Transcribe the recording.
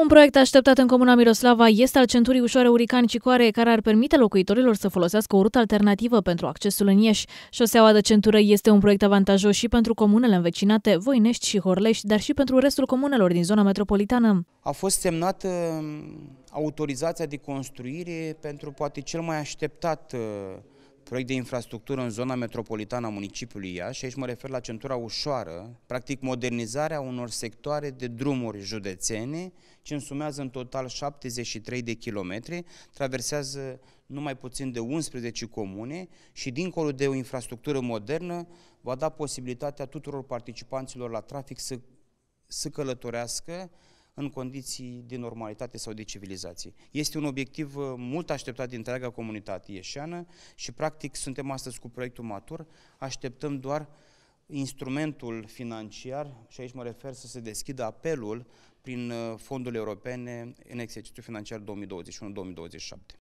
Un proiect așteptat în Comuna Miroslava este al centurii ușoare Urican Cicoare, care ar permite locuitorilor să folosească o rută alternativă pentru accesul în Ieși. Șoseaua de centură este un proiect avantajos și pentru comunele învecinate, Voinești și Horlești, dar și pentru restul comunelor din zona metropolitană. A fost semnată um, autorizația de construire pentru poate cel mai așteptat uh, proiect de infrastructură în zona metropolitană a municipiului Iași, Și aici mă refer la centura ușoară, practic modernizarea unor sectoare de drumuri județene, ce însumează în total 73 de kilometri, traversează numai puțin de 11 comune și dincolo de o infrastructură modernă va da posibilitatea tuturor participanților la trafic să, să călătorească în condiții de normalitate sau de civilizație. Este un obiectiv uh, mult așteptat din întreaga comunitate ieșeană și practic suntem astăzi cu proiectul matur, așteptăm doar instrumentul financiar, și aici mă refer să se deschidă apelul prin uh, fondurile europene în exercițiul financiar 2021-2027.